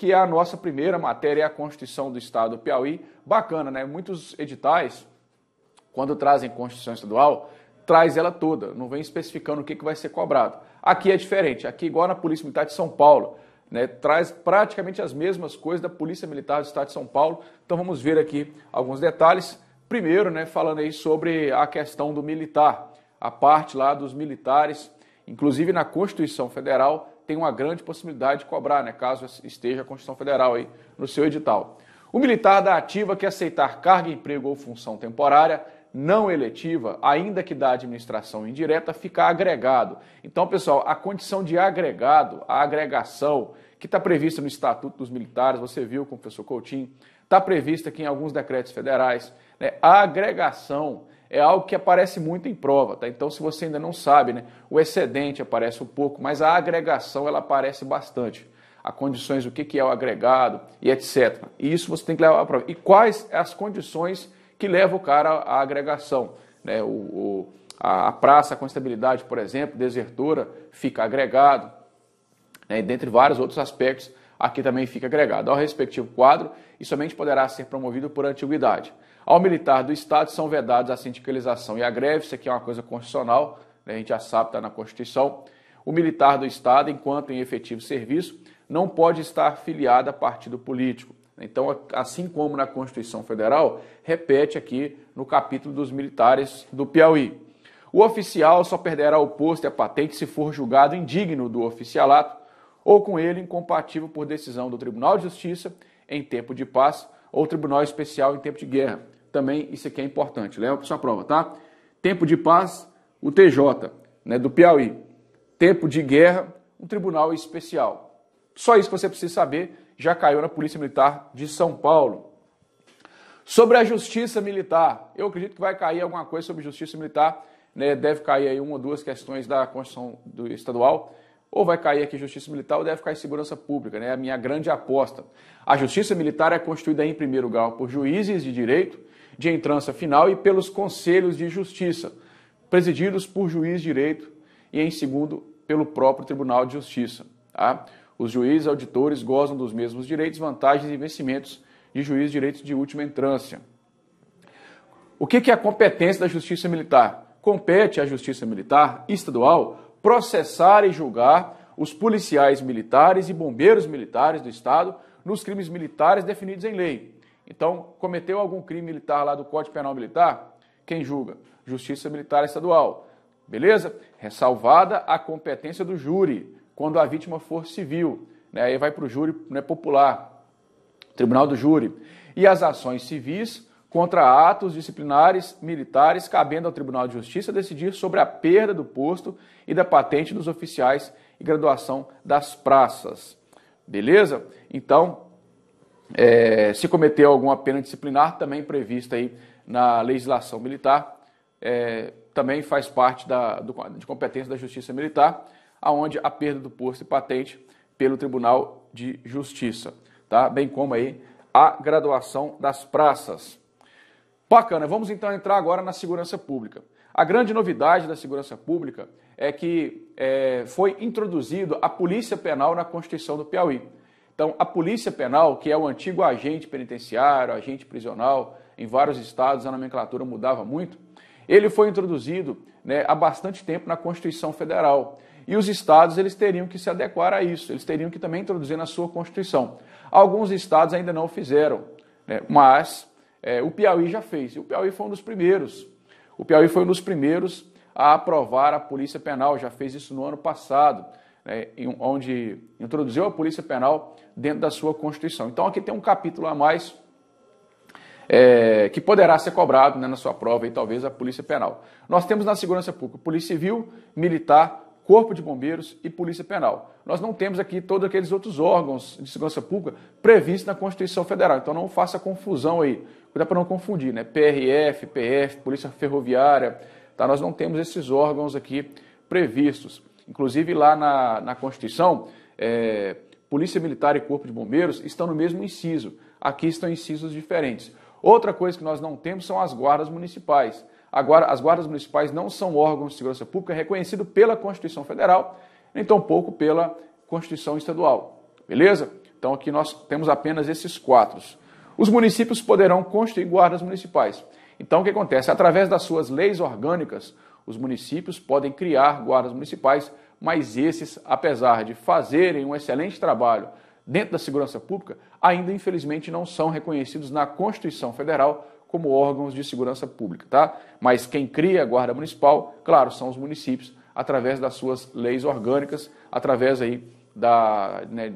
que é a nossa primeira matéria, é a Constituição do Estado do Piauí. Bacana, né? Muitos editais, quando trazem Constituição Estadual, traz ela toda, não vem especificando o que, que vai ser cobrado. Aqui é diferente, aqui igual na Polícia Militar de São Paulo, né, traz praticamente as mesmas coisas da Polícia Militar do Estado de São Paulo. Então vamos ver aqui alguns detalhes. Primeiro, né, falando aí sobre a questão do militar, a parte lá dos militares, inclusive na Constituição Federal tem uma grande possibilidade de cobrar, né, caso esteja a Constituição Federal aí no seu edital. O militar da ativa que aceitar carga, emprego ou função temporária não eletiva, ainda que da administração indireta, fica agregado. Então, pessoal, a condição de agregado, a agregação, que está prevista no Estatuto dos Militares, você viu com o professor Coutinho, está prevista aqui em alguns decretos federais, né? a agregação é algo que aparece muito em prova, tá? Então, se você ainda não sabe, né, o excedente aparece um pouco, mas a agregação ela aparece bastante. As condições do que, que é o agregado e etc. E isso você tem que levar à prova. E quais as condições que levam o cara à agregação? Né? O, o a, praça com estabilidade, por exemplo, desertora, fica agregado, né? dentre vários outros aspectos, aqui também fica agregado ao respectivo quadro e somente poderá ser promovido por antiguidade. Ao militar do Estado são vedados a sindicalização e a greve, isso aqui é uma coisa constitucional, né, a gente já sabe, está na Constituição. O militar do Estado, enquanto em efetivo serviço, não pode estar filiado a partido político. Então, assim como na Constituição Federal, repete aqui no capítulo dos militares do Piauí. O oficial só perderá o posto e a patente se for julgado indigno do oficialato ou com ele incompatível por decisão do Tribunal de Justiça em tempo de paz ou Tribunal Especial em tempo de guerra também isso aqui é importante. Leva para sua prova, tá? Tempo de paz, o TJ, né, do Piauí. Tempo de guerra, um tribunal especial. Só isso que você precisa saber, já caiu na Polícia Militar de São Paulo. Sobre a justiça militar, eu acredito que vai cair alguma coisa sobre justiça militar, né? Deve cair aí uma ou duas questões da Constituição do estadual, ou vai cair aqui justiça militar, ou deve cair segurança pública, né? A minha grande aposta. A justiça militar é constituída em primeiro lugar por juízes de direito, de entrância final e pelos conselhos de justiça, presididos por juiz de direito e, em segundo, pelo próprio Tribunal de Justiça. Tá? Os juízes auditores gozam dos mesmos direitos, vantagens e vencimentos de juiz de direito de última entrância. O que é a competência da Justiça Militar? Compete à Justiça Militar Estadual processar e julgar os policiais militares e bombeiros militares do Estado nos crimes militares definidos em lei. Então, cometeu algum crime militar lá do Código Penal Militar? Quem julga? Justiça Militar Estadual. Beleza? Ressalvada é a competência do júri, quando a vítima for civil. Né? Aí vai para o júri né, popular, tribunal do júri. E as ações civis contra atos disciplinares militares, cabendo ao Tribunal de Justiça decidir sobre a perda do posto e da patente dos oficiais e graduação das praças. Beleza? Então, é, se cometer alguma pena disciplinar, também prevista aí na legislação militar, é, também faz parte da, do, de competência da Justiça Militar, aonde a perda do posto e patente pelo Tribunal de Justiça, tá? Bem como aí a graduação das praças. Bacana, vamos então entrar agora na segurança pública. A grande novidade da segurança pública é que é, foi introduzido a Polícia Penal na Constituição do Piauí. Então, a Polícia Penal, que é o antigo agente penitenciário, agente prisional, em vários estados a nomenclatura mudava muito, ele foi introduzido né, há bastante tempo na Constituição Federal. E os estados eles teriam que se adequar a isso, eles teriam que também introduzir na sua Constituição. Alguns estados ainda não fizeram, né, mas é, o Piauí já fez. E o Piauí foi um dos primeiros. O Piauí foi um dos primeiros a aprovar a Polícia Penal, já fez isso no ano passado, né, onde introduziu a Polícia Penal dentro da sua Constituição. Então aqui tem um capítulo a mais é, que poderá ser cobrado né, na sua prova e talvez a Polícia Penal. Nós temos na segurança pública Polícia Civil, Militar, Corpo de Bombeiros e Polícia Penal. Nós não temos aqui todos aqueles outros órgãos de segurança pública previstos na Constituição Federal. Então não faça confusão aí. Cuidado para não confundir, né? PRF, PF, Polícia Ferroviária. Tá? Nós não temos esses órgãos aqui previstos. Inclusive lá na, na Constituição, é, Polícia Militar e Corpo de Bombeiros estão no mesmo inciso. Aqui estão incisos diferentes. Outra coisa que nós não temos são as guardas municipais. Agora, as guardas municipais não são órgãos de segurança pública reconhecido pela Constituição Federal, nem tampouco pela Constituição Estadual. Beleza? Então aqui nós temos apenas esses quatro. Os municípios poderão constituir guardas municipais. Então o que acontece? Através das suas leis orgânicas, os municípios podem criar guardas municipais mas esses, apesar de fazerem um excelente trabalho dentro da segurança pública, ainda infelizmente não são reconhecidos na Constituição Federal como órgãos de segurança pública, tá? Mas quem cria a Guarda Municipal, claro, são os municípios através das suas leis orgânicas, através aí da, né,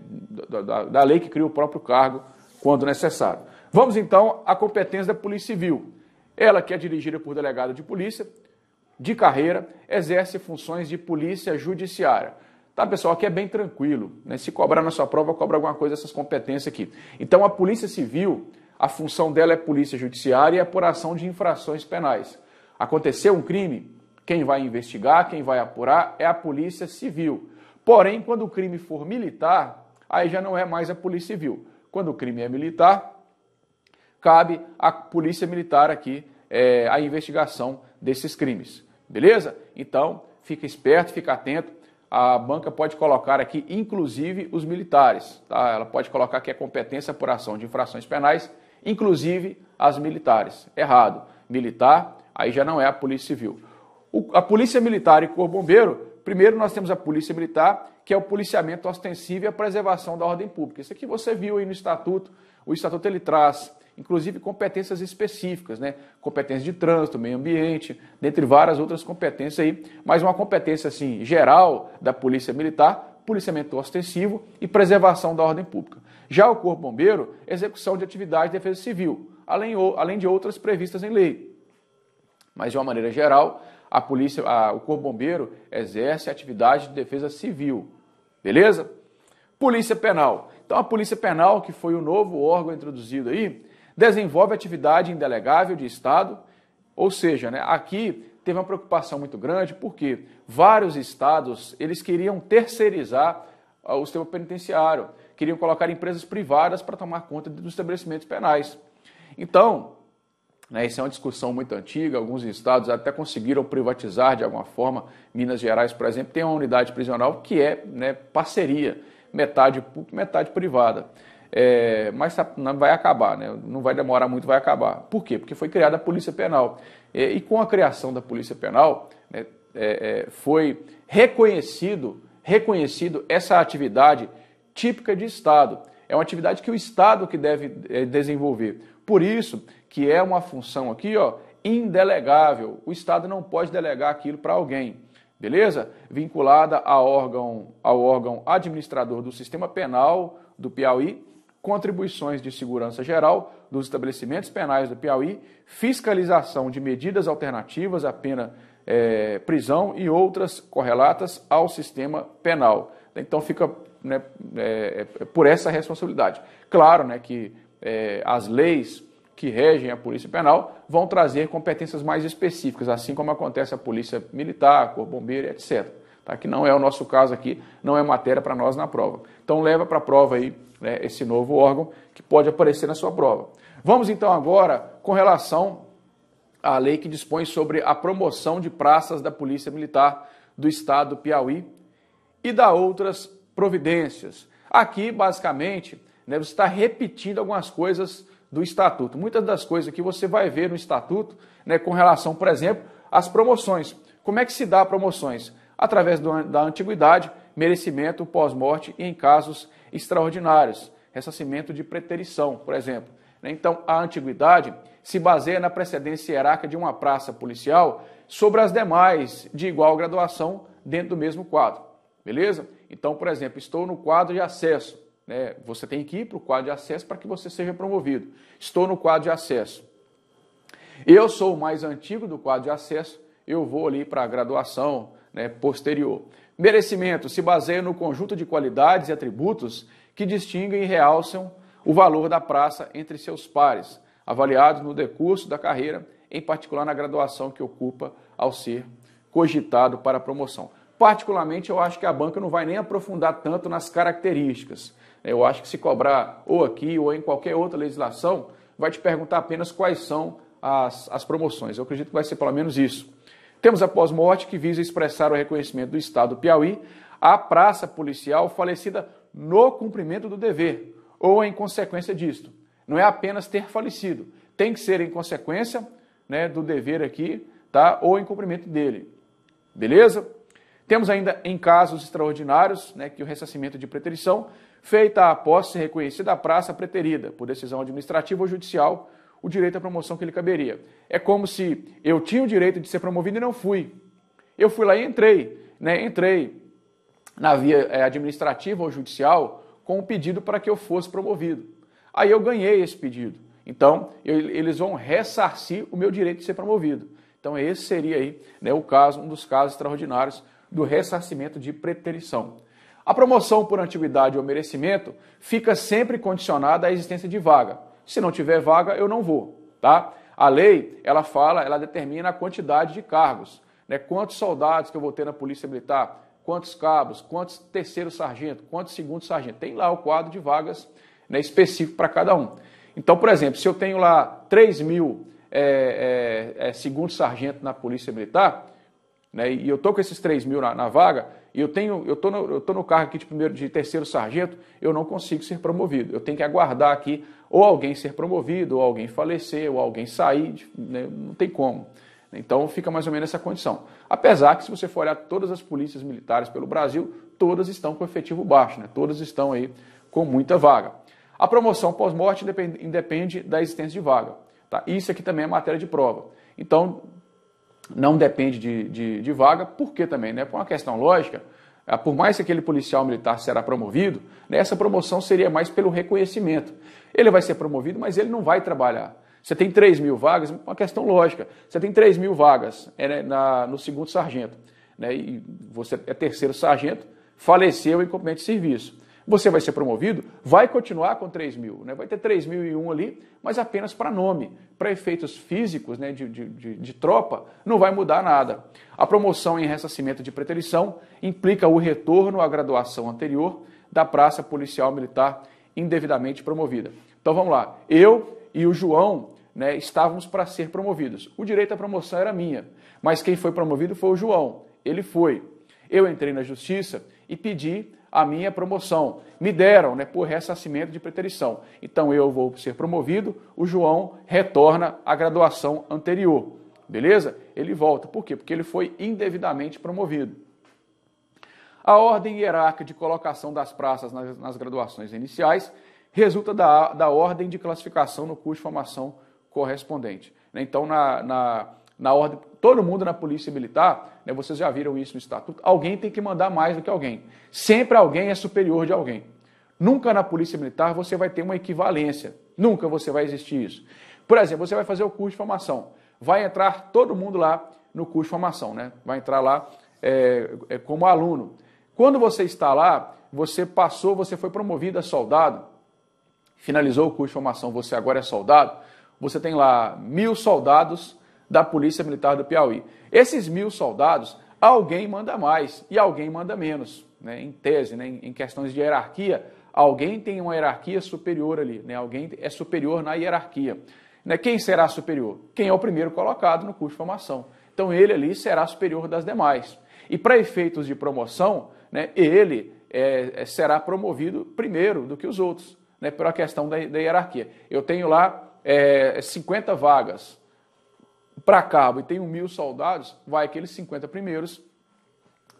da, da, da lei que cria o próprio cargo quando necessário. Vamos então à competência da Polícia Civil. Ela que é dirigida por delegado de polícia, de carreira, exerce funções de polícia judiciária. Tá, pessoal? Aqui é bem tranquilo. Né? Se cobrar na sua prova, cobra alguma coisa essas competências aqui. Então, a Polícia Civil, a função dela é Polícia Judiciária e apuração é de infrações penais. Aconteceu um crime, quem vai investigar, quem vai apurar é a Polícia Civil. Porém, quando o crime for militar, aí já não é mais a Polícia Civil. Quando o crime é militar, cabe à Polícia Militar aqui é, a investigação desses crimes. Beleza? Então, fica esperto, fica atento. A banca pode colocar aqui, inclusive, os militares. Tá? Ela pode colocar que é competência por ação de infrações penais, inclusive as militares. Errado. Militar, aí já não é a Polícia Civil. O, a Polícia Militar e Corpo Bombeiro, primeiro nós temos a Polícia Militar, que é o policiamento ostensivo e a preservação da ordem pública. Isso aqui você viu aí no Estatuto. O Estatuto ele traz inclusive competências específicas, né? Competência de trânsito, meio ambiente, dentre várias outras competências aí, mas uma competência assim geral da Polícia Militar, policiamento ostensivo e preservação da ordem pública. Já o Corpo Bombeiro, execução de atividade de defesa civil, além, além de outras previstas em lei. Mas de uma maneira geral, a polícia, a, o Corpo Bombeiro exerce atividade de defesa civil. Beleza? Polícia Penal. Então, a Polícia Penal, que foi o novo órgão introduzido aí, desenvolve atividade indelegável de Estado, ou seja, né, aqui teve uma preocupação muito grande, porque vários estados eles queriam terceirizar ah, o sistema penitenciário, queriam colocar empresas privadas para tomar conta dos estabelecimentos penais. Então, né, isso é uma discussão muito antiga, alguns estados até conseguiram privatizar de alguma forma. Minas Gerais, por exemplo, tem uma unidade prisional que é né, parceria, metade pública, metade privada é, mas tá, vai acabar, né? não vai demorar muito, vai acabar. Por quê? Porque foi criada a Polícia Penal. É, e com a criação da Polícia Penal, né, é, é foi reconhecido, reconhecido essa atividade típica de Estado. É uma atividade que o Estado que deve é, desenvolver. Por isso que é uma função aqui ó, indelegável. O Estado não pode delegar aquilo para alguém beleza? Vinculada ao órgão, ao órgão administrador do sistema penal do Piauí, contribuições de segurança geral dos estabelecimentos penais do Piauí, fiscalização de medidas alternativas à pena é, prisão e outras correlatas ao sistema penal. Então fica né, é, é por essa responsabilidade. Claro né, que é, as leis que regem a Polícia Penal vão trazer competências mais específicas, assim como acontece a Polícia Militar, Corpo Bombeiro, etc tá? que não é o nosso caso aqui, não é matéria para nós na prova. Então leva para a prova aí né, esse novo órgão que pode aparecer na sua prova. Vamos então agora com relação à lei que dispõe sobre a promoção de praças da Polícia Militar do Estado do Piauí e da outras providências. Aqui, basicamente, né, você está repetindo algumas coisas do estatuto. Muitas das coisas que você vai ver no estatuto, né, com relação, por exemplo, às promoções. Como é que se dá promoções? através do, da antiguidade, merecimento pós-morte e em casos extraordinários, ressacimento de preterição, por exemplo. Então, a antiguidade se baseia na precedência hierárquica de uma praça policial sobre as demais de igual graduação dentro do mesmo quadro. Beleza? Então, por exemplo, estou no quadro de acesso. Né? Você tem que ir para o quadro de acesso para que você seja promovido. Estou no quadro de acesso. Eu sou o mais antigo do quadro de acesso, eu vou ali para a graduação né, posterior. Merecimento se baseia no conjunto de qualidades e atributos que distinguem e realçam o valor da praça entre seus pares, avaliados no decurso da carreira, em particular na graduação que ocupa ao ser cogitado para a promoção. Particularmente, eu acho que a banca não vai nem aprofundar tanto nas características. Eu acho que se cobrar ou aqui ou em qualquer outra legislação, vai te perguntar apenas quais são as, as promoções. Eu acredito que vai ser pelo menos isso. Temos a pós-morte que visa expressar o reconhecimento do Estado do Piauí à praça policial falecida no cumprimento do dever ou em consequência disto. Não é apenas ter falecido, tem que ser em consequência né, do dever aqui, tá? Ou em cumprimento dele. Beleza? Temos ainda em casos extraordinários, né, que o ressacimento de preterição feita após ser reconhecida a praça preterida por decisão administrativa ou judicial o direito à promoção que lhe caberia. É como se eu tinha o direito de ser promovido e não fui. Eu fui lá e entrei, né? Entrei na via eh, administrativa ou judicial com o um pedido para que eu fosse promovido. Aí eu ganhei esse pedido. Então, eu, eles vão ressarcir o meu direito de ser promovido. Então, esse seria aí né, o caso, um dos casos extraordinários do ressarcimento de preterição. A promoção por antiguidade ou merecimento fica sempre condicionada à existência de vaga se não tiver vaga, eu não vou, tá? A lei, ela fala, ela determina a quantidade de cargos, né? Quantos soldados que eu vou ter na Polícia Militar, quantos cabos, quantos terceiro sargento, quantos segundo sargento. Tem lá o quadro de vagas né, específico para cada um. Então, por exemplo, se eu tenho lá 3 mil é, é, é, segundo sargento na Polícia Militar, né, e eu estou com esses 3 mil na, na, vaga, e eu tenho, eu estou no, eu tô no cargo aqui de primeiro de terceiro sargento, eu não consigo ser promovido. Eu tenho que aguardar aqui ou alguém ser promovido, ou alguém falecer, ou alguém sair, né? não tem como. Então fica mais ou menos essa condição. Apesar que se você for olhar todas as polícias militares pelo Brasil, todas estão com efetivo baixo, né? todas estão aí com muita vaga. A promoção pós-morte independe, da existência de vaga. Tá? Isso aqui também é matéria de prova. Então, não depende de, de, de vaga, também, né? Por uma questão lógica, ah, por mais que aquele policial militar será promovido, né, essa promoção seria mais pelo reconhecimento. Ele vai ser promovido, mas ele não vai trabalhar. Você tem 3 mil vagas, uma questão lógica. Você tem 3 mil vagas é, né, na, no segundo sargento, né, e você é terceiro sargento, faleceu em incompetente de serviço. Você vai ser promovido, vai continuar com 3 mil, né? vai ter 3 mil e um ali, mas apenas para nome. Para efeitos físicos né, de, de, de, de, tropa, não vai mudar nada. A promoção em ressacimento de preterição implica o retorno à graduação anterior da praça policial militar indevidamente promovida. Então vamos lá, eu e o João né, estávamos para ser promovidos. O direito à promoção era minha, mas quem foi promovido foi o João. Ele foi. Eu entrei na justiça e pedi a minha promoção. Me deram né, por ressacimento de preterição. Então eu vou ser promovido, o João retorna à graduação anterior. Beleza? Ele volta. Por quê? Porque ele foi indevidamente promovido. A ordem hierárquica de colocação das praças nas, nas graduações iniciais resulta da, da ordem de classificação no curso de formação correspondente. Então, na, na, na ordem todo mundo na Polícia Militar, né, vocês já viram isso no estatuto, alguém tem que mandar mais do que alguém. Sempre alguém é superior de alguém. Nunca na Polícia Militar você vai ter uma equivalência. Nunca você vai existir isso. Por exemplo, você vai fazer o curso de formação. Vai entrar todo mundo lá no curso de formação, né? Vai entrar lá é, é, como aluno. Quando você está lá, você passou, você foi promovido a soldado, finalizou o curso de formação, você agora é soldado. Você tem lá mil soldados da Polícia Militar do Piauí. Esses mil soldados, alguém manda mais e alguém manda menos, né? em tese, né? em questões de hierarquia. Alguém tem uma hierarquia superior ali, né? alguém é superior na hierarquia. Né? Quem será superior? Quem é o primeiro colocado no curso de formação. Então ele ali será superior das demais. E para efeitos de promoção, né, ele é, é será promovido primeiro do que os outros, né, pela questão da, da hierarquia. Eu tenho lá é, 50 vagas, para cabo e tenho mil soldados, vai aqueles 50 primeiros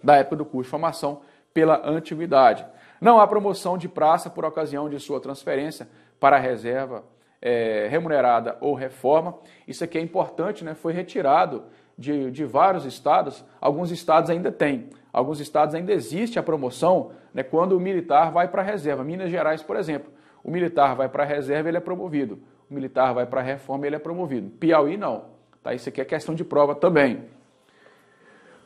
da época do curso de formação pela antiguidade. Não há promoção de praça por ocasião de sua transferência para a reserva é, remunerada ou reforma. Isso aqui é importante, né? foi retirado de, de vários estados. Alguns estados ainda têm, alguns estados ainda existe a promoção né, quando o militar vai para a reserva. Minas Gerais, por exemplo, o militar vai para a reserva, ele é promovido. O militar vai para a reforma, ele é promovido. Piauí, não. Tá? Isso aqui é questão de prova também.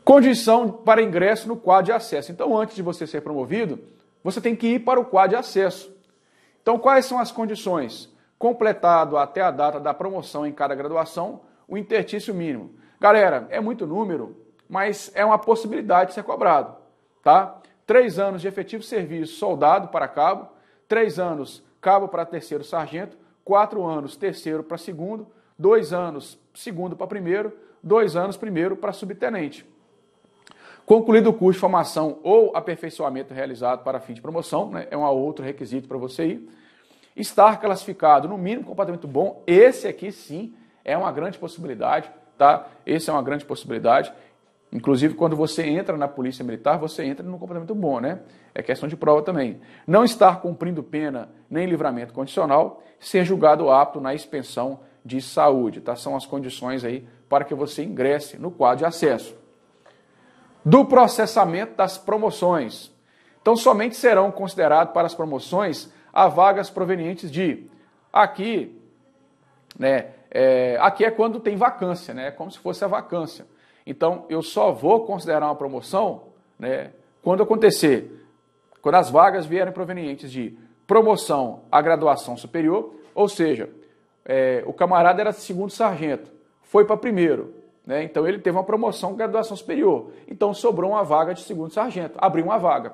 Condição para ingresso no quadro de acesso. Então, antes de você ser promovido, você tem que ir para o quadro de acesso. Então, quais são as condições? Completado até a data da promoção em cada graduação, o intertício mínimo. Galera, é muito número, mas é uma possibilidade de ser cobrado, tá? Três anos de efetivo serviço soldado para cabo, três anos cabo para terceiro sargento, quatro anos terceiro para segundo, dois anos segundo para primeiro, dois anos primeiro para subtenente. Concluído o curso de formação ou aperfeiçoamento realizado para fim de promoção, né, é um outro requisito para você ir. Estar classificado, no mínimo, em comportamento bom, esse aqui sim é uma grande possibilidade, tá? Esse é uma grande possibilidade. Inclusive, quando você entra na polícia militar, você entra no comportamento bom, né? É questão de prova também. Não estar cumprindo pena nem livramento condicional, ser julgado apto na expensão de saúde. Tá? São as condições aí para que você ingresse no quadro de acesso. Do processamento das promoções. Então, somente serão considerados para as promoções a vagas provenientes de. Aqui, né? É, aqui é quando tem vacância, né? É como se fosse a vacância. Então, eu só vou considerar uma promoção, né? Quando acontecer, quando as vagas vierem provenientes de promoção à graduação superior, ou seja, é, o camarada era segundo sargento, foi para primeiro. Né? Então ele teve uma promoção graduação superior. Então sobrou uma vaga de segundo sargento, abriu uma vaga.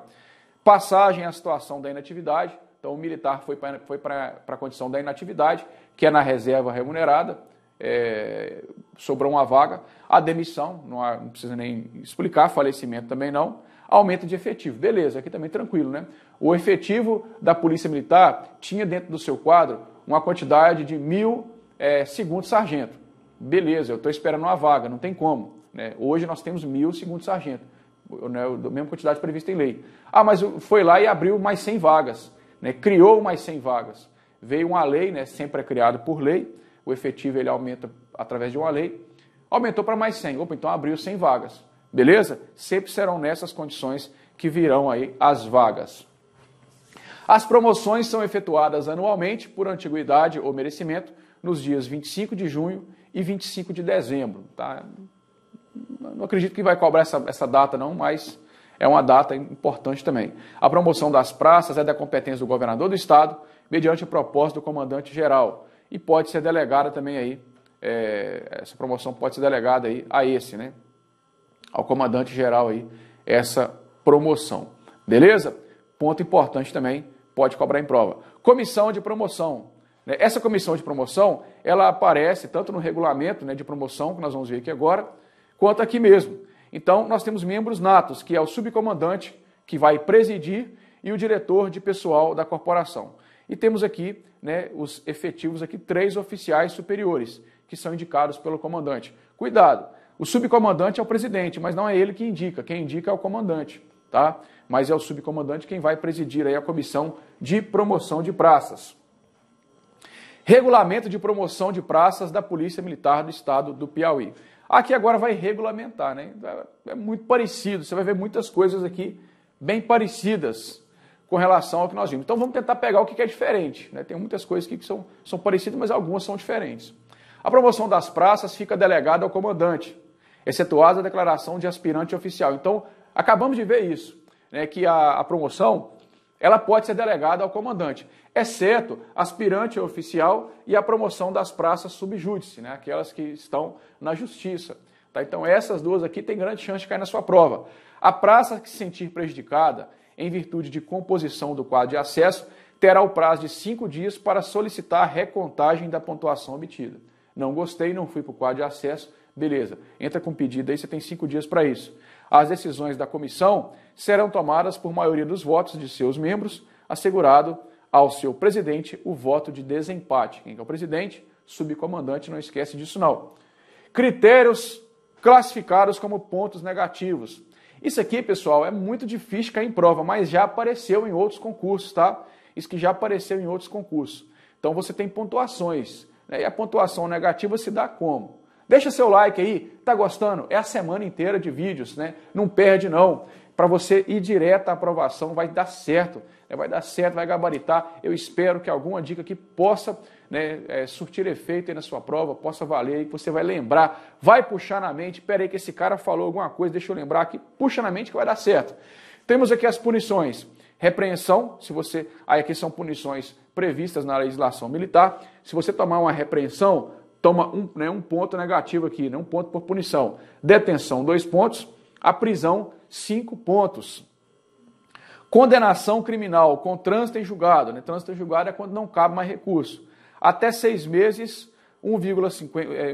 Passagem à situação da inatividade, então o militar foi para foi a condição da inatividade, que é na reserva remunerada, é, sobrou uma vaga. A demissão, não, há, não precisa nem explicar, falecimento também não. Aumento de efetivo, beleza, aqui também tranquilo, né? O efetivo da Polícia Militar tinha dentro do seu quadro uma quantidade de mil é, segundos sargento. Beleza, eu estou esperando uma vaga, não tem como. Né? Hoje nós temos mil segundos sargento, né, a mesma quantidade prevista em lei. Ah, mas foi lá e abriu mais 100 vagas, né? criou mais 100 vagas. Veio uma lei, né, sempre é criado por lei, o efetivo ele aumenta através de uma lei, aumentou para mais 100. Opa, então abriu 100 vagas. Beleza? Sempre serão nessas condições que virão aí as vagas. As promoções são efetuadas anualmente por antiguidade ou merecimento nos dias 25 de junho e 25 de dezembro. Tá? Não acredito que vai cobrar essa, essa data, não, mas é uma data importante também. A promoção das praças é da competência do governador do estado, mediante a proposta do comandante-geral, e pode ser delegada também aí, é, essa promoção pode ser delegada aí a esse, né? Ao comandante-geral aí, essa promoção. Beleza? Ponto importante também pode cobrar em prova. Comissão de promoção. Né? Essa comissão de promoção, ela aparece tanto no regulamento né, de promoção, que nós vamos ver aqui agora, quanto aqui mesmo. Então, nós temos membros natos, que é o subcomandante, que vai presidir, e o diretor de pessoal da corporação. E temos aqui né, os efetivos, aqui três oficiais superiores, que são indicados pelo comandante. Cuidado, o subcomandante é o presidente, mas não é ele que indica, quem indica é o comandante tá? Mas é o subcomandante quem vai presidir aí a comissão de promoção de praças. Regulamento de promoção de praças da Polícia Militar do Estado do Piauí. Aqui agora vai regulamentar, né? É, é muito parecido, você vai ver muitas coisas aqui bem parecidas com relação ao que nós vimos. Então vamos tentar pegar o que é diferente. Né? Tem muitas coisas aqui que são, são parecidas, mas algumas são diferentes. A promoção das praças fica delegada ao comandante, excetuada a declaração de aspirante oficial. Então, Acabamos de ver isso, né, que a, a promoção ela pode ser delegada ao comandante, exceto aspirante oficial e a promoção das praças subjúdice, né, aquelas que estão na justiça. Tá? Então, essas duas aqui têm grande chance de cair na sua prova. A praça que se sentir prejudicada, em virtude de composição do quadro de acesso, terá o prazo de cinco dias para solicitar a recontagem da pontuação obtida. Não gostei, não fui para o quadro de acesso, beleza. Entra com pedido aí, você tem cinco dias para isso. As decisões da comissão serão tomadas por maioria dos votos de seus membros, assegurado ao seu presidente o voto de desempate. Quem é o presidente? Subcomandante, não esquece disso não. Critérios classificados como pontos negativos. Isso aqui, pessoal, é muito difícil cair em prova, mas já apareceu em outros concursos, tá? Isso que já apareceu em outros concursos. Então você tem pontuações. Né? E a pontuação negativa se dá como? Deixa seu like aí, tá gostando? É a semana inteira de vídeos, né? Não perde não. Para você ir direto à aprovação, vai dar certo. Né? Vai dar certo, vai gabaritar. Eu espero que alguma dica que possa né, é, surtir efeito na sua prova, possa valer, e você vai lembrar, vai puxar na mente, peraí que esse cara falou alguma coisa, deixa eu lembrar aqui, puxa na mente que vai dar certo. Temos aqui as punições. Repreensão, se você. Aí aqui são punições previstas na legislação militar. Se você tomar uma repreensão, toma um, né, um ponto negativo aqui, né, um ponto por punição. Detenção, dois pontos. A prisão, cinco pontos. Condenação criminal com trânsito em julgado. Né? Trânsito em julgado é quando não cabe mais recurso. Até seis meses, 1,50, é,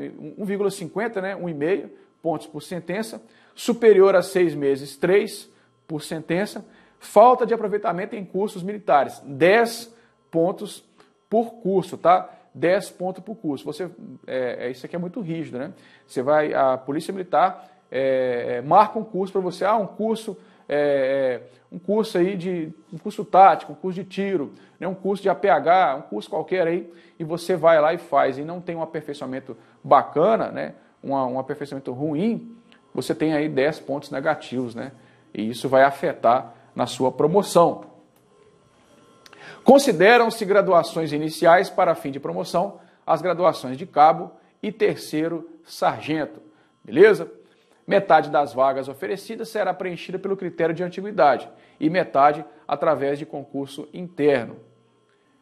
né? 1,5 pontos por sentença. Superior a seis meses, 3 por sentença. Falta de aproveitamento em cursos militares, 10 pontos por curso, tá? 10 pontos por curso. Você, é, é, isso aqui é muito rígido, né? Você vai, a Polícia Militar é, é marca um curso para você, ah, um curso, é, é, um curso aí de, um curso tático, um curso de tiro, né, um curso de APH, um curso qualquer aí, e você vai lá e faz, e não tem um aperfeiçoamento bacana, né? um aperfeiçoamento ruim, você tem aí 10 pontos negativos, né? E isso vai afetar na sua promoção. Consideram-se graduações iniciais para fim de promoção as graduações de cabo e terceiro sargento. Beleza? Metade das vagas oferecidas será preenchida pelo critério de antiguidade e metade através de concurso interno.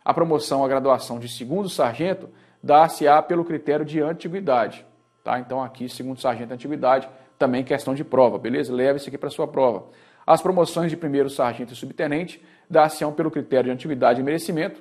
A promoção à graduação de segundo sargento dá-se-á pelo critério de antiguidade. Tá? Então, aqui, segundo sargento antiguidade, também questão de prova, beleza? Leve isso aqui para sua prova. As promoções de primeiro sargento e subtenente da se pelo critério de antiguidade e merecimento,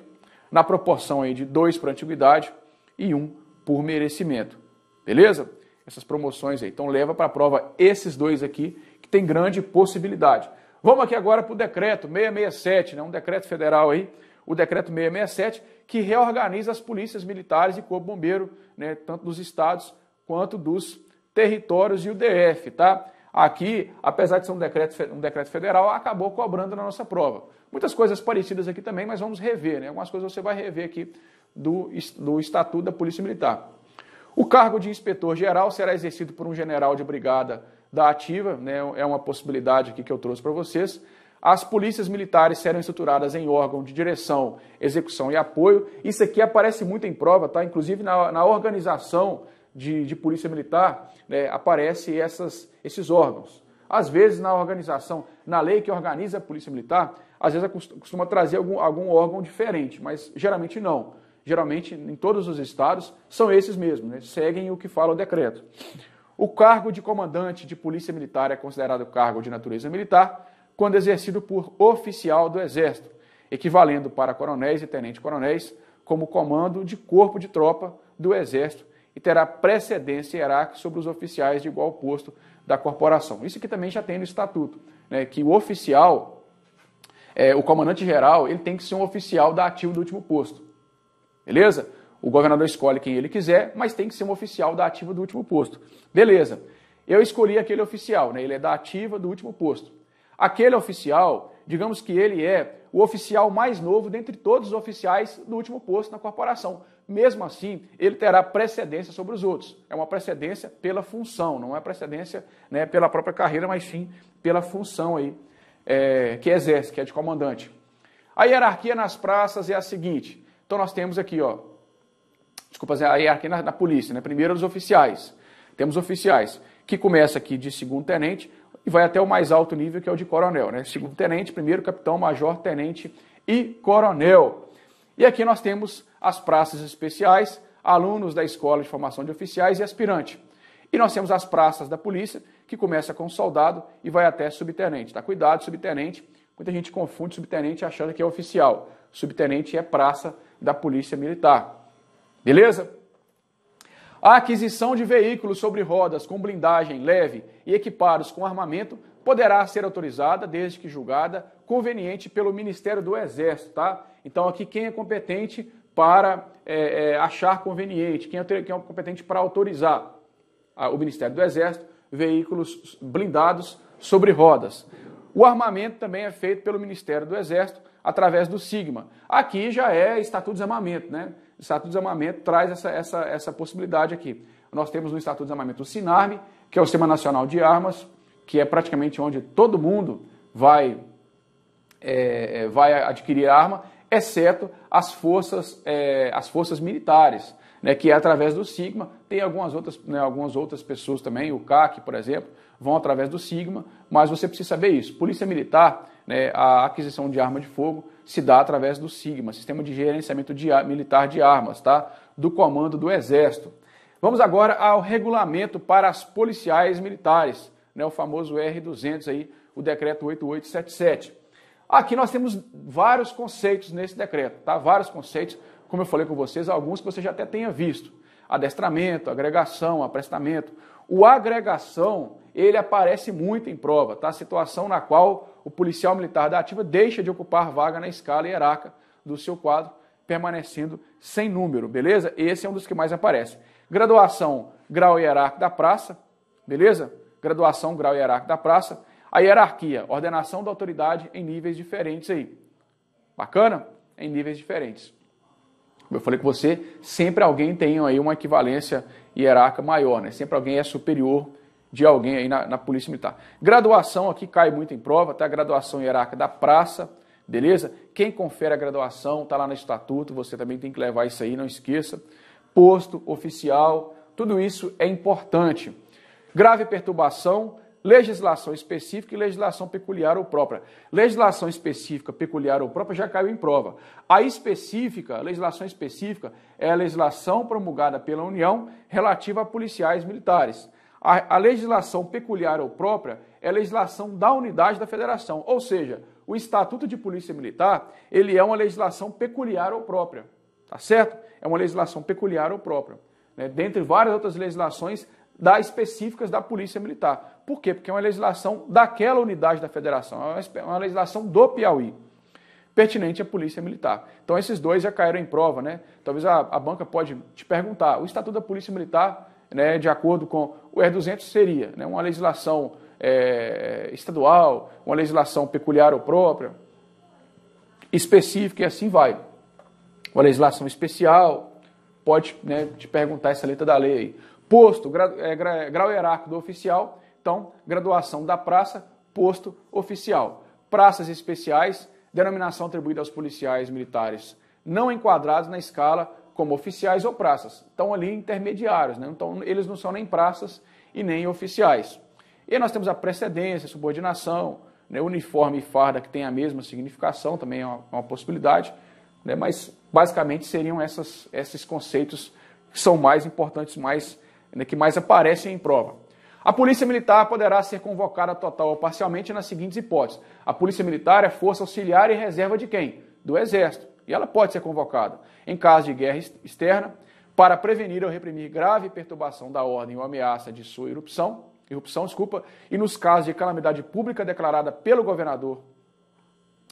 na proporção aí de dois por antiguidade e um por merecimento. Beleza? Essas promoções aí. Então leva para a prova esses dois aqui, que tem grande possibilidade. Vamos aqui agora para o decreto 667, né? um decreto federal aí, o decreto 667, que reorganiza as polícias militares e corpo bombeiro, né? tanto dos estados quanto dos territórios e o DF, tá? Aqui, apesar de ser um decreto, um decreto federal, acabou cobrando na nossa prova. Muitas coisas parecidas aqui também, mas vamos rever, né? Algumas coisas você vai rever aqui do, do Estatuto da Polícia Militar. O cargo de inspetor geral será exercido por um general de brigada da ativa, né? é uma possibilidade aqui que eu trouxe para vocês. As polícias militares serão estruturadas em órgão de direção, execução e apoio. Isso aqui aparece muito em prova, tá? Inclusive na, na organização de, de polícia militar, né, aparecem essas, esses órgãos. Às vezes, na organização, na lei que organiza a polícia militar, às vezes costuma trazer algum, algum órgão diferente, mas geralmente não. Geralmente, em todos os estados, são esses mesmos, né, seguem o que fala o decreto. O cargo de comandante de polícia militar é considerado cargo de natureza militar quando exercido por oficial do Exército, equivalendo para coronéis e tenente-coronéis como comando de corpo de tropa do Exército e terá precedência hierárquica sobre os oficiais de igual posto da corporação. Isso que também já tem no estatuto, né, que o oficial, é, o comandante-geral, ele tem que ser um oficial da ativa do último posto. Beleza? O governador escolhe quem ele quiser, mas tem que ser um oficial da ativa do último posto. Beleza. Eu escolhi aquele oficial, né? ele é da ativa do último posto. Aquele oficial, digamos que ele é o oficial mais novo dentre todos os oficiais do último posto na corporação mesmo assim, ele terá precedência sobre os outros. É uma precedência pela função, não é precedência né, pela própria carreira, mas sim pela função aí é, que exerce, que é de comandante. A hierarquia nas praças é a seguinte. Então nós temos aqui, ó, desculpa, a hierarquia na, na polícia, né? Primeiro os oficiais. Temos oficiais que começa aqui de segundo tenente e vai até o mais alto nível que é o de coronel, né? Segundo tenente, primeiro capitão, major, tenente e coronel. E aqui nós temos as praças especiais, alunos da Escola de Formação de Oficiais e aspirante. E nós temos as praças da polícia, que começa com soldado e vai até subtenente. Tá? Cuidado, subtenente. Muita gente confunde subtenente achando que é oficial. Subtenente é praça da Polícia Militar. Beleza? A aquisição de veículos sobre rodas com blindagem leve e equipados com armamento poderá ser autorizada, desde que julgada, conveniente pelo Ministério do Exército, tá? Então, aqui quem é competente para é, é, achar conveniente, quem é, quem é competente para autorizar a, o Ministério do Exército veículos blindados sobre rodas. O armamento também é feito pelo Ministério do Exército através do Sigma. Aqui já é Estatuto de Armamento, né? O Estatuto de Armamento traz essa, essa, essa possibilidade aqui. Nós temos no Estatuto de Armamento o SINARME, que é o Sistema Nacional de Armas, que é praticamente onde todo mundo vai, é, é vai adquirir arma, exceto as forças, é, as forças militares, né, que é através do Sigma. Tem algumas outras, né, algumas outras pessoas também, o CAC, por exemplo, vão através do Sigma, mas você precisa saber isso. Polícia Militar, né, a aquisição de arma de fogo se dá através do Sigma, Sistema de Gerenciamento de, Militar de Armas, tá? do Comando do Exército. Vamos agora ao regulamento para as policiais militares, né, o famoso R200 aí, o decreto 8877. Aqui nós temos vários conceitos nesse decreto, tá? Vários conceitos, como eu falei com vocês, alguns que você já até tenha visto. Adestramento, agregação, aprestamento. O agregação, ele aparece muito em prova, tá? Situação na qual o policial militar da ativa deixa de ocupar vaga na escala hierarca do seu quadro, permanecendo sem número, beleza? Esse é um dos que mais aparece. Graduação, grau hierárquico da praça, beleza? Graduação, grau hierárquico da praça a hierarquia, ordenação da autoridade em níveis diferentes aí. Bacana? Em níveis diferentes. Como eu falei com você, sempre alguém tem aí uma equivalência hierárquica maior, né? Sempre alguém é superior de alguém aí na, na polícia militar. Graduação aqui cai muito em prova, tá? Graduação hierárquica da praça, beleza? Quem confere a graduação tá lá no estatuto, você também tem que levar isso aí, não esqueça. Posto, oficial, tudo isso é importante. Grave perturbação, legislação específica e legislação peculiar ou própria. Legislação específica, peculiar ou própria já caiu em prova. A específica, a legislação específica, é a legislação promulgada pela União relativa a policiais militares. A, a legislação peculiar ou própria é a legislação da unidade da federação, ou seja, o Estatuto de Polícia Militar, ele é uma legislação peculiar ou própria, tá certo? É uma legislação peculiar ou própria, né? dentre várias outras legislações da específicas da Polícia Militar. Por quê? Porque é uma legislação daquela unidade da federação, é, é uma legislação do Piauí, pertinente à Polícia Militar. Então esses dois já caíram em prova, né? Talvez a, a banca pode te perguntar, o Estatuto da Polícia Militar, né, de acordo com o R200, seria né, uma legislação é, estadual, uma legislação peculiar ou própria, específica e assim vai. Uma legislação especial, pode né, te perguntar essa letra da lei aí. Posto, grau, é, grau hierárquico do oficial então, graduação da praça, posto oficial. Praças especiais, denominação atribuída aos policiais militares não enquadrados na escala como oficiais ou praças. Estão ali intermediários, né? então eles não são nem praças e nem oficiais. E nós temos a precedência, subordinação, né? uniforme e farda que tem a mesma significação, também é uma, uma possibilidade, né? mas basicamente seriam essas, esses conceitos que são mais importantes, mais, né? que mais aparecem em prova. A Polícia Militar poderá ser convocada total ou parcialmente nas seguintes hipóteses: a Polícia Militar é força auxiliar e reserva de quem? Do Exército. E ela pode ser convocada em caso de guerra externa para prevenir ou reprimir grave perturbação da ordem ou ameaça de sua erupção, irrupção, desculpa, e nos casos de calamidade pública declarada pelo governador,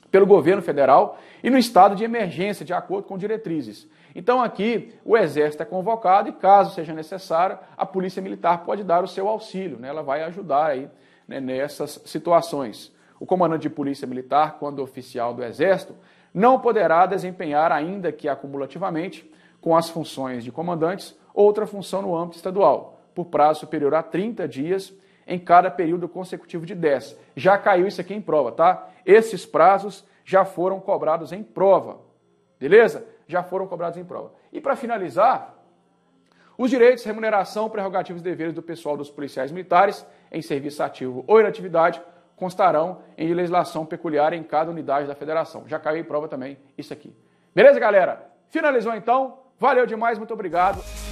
pelo governo federal e no estado de emergência, de acordo com diretrizes. Então aqui o exército é convocado e, caso seja necessário, a polícia militar pode dar o seu auxílio, né? ela vai ajudar aí né, nessas situações. O comandante de polícia militar, quando oficial do exército, não poderá desempenhar, ainda que acumulativamente, com as funções de comandantes, outra função no âmbito estadual, por prazo superior a 30 dias em cada período consecutivo de 10. Já caiu isso aqui em prova, tá? Esses prazos já foram cobrados em prova. Beleza? já foram cobrados em prova. E para finalizar, os direitos, remuneração, prerrogativas e deveres do pessoal dos policiais militares em serviço ativo ou inatividade constarão em legislação peculiar em cada unidade da federação. Já caiu em prova também isso aqui. Beleza, galera? Finalizou então. Valeu demais, muito obrigado.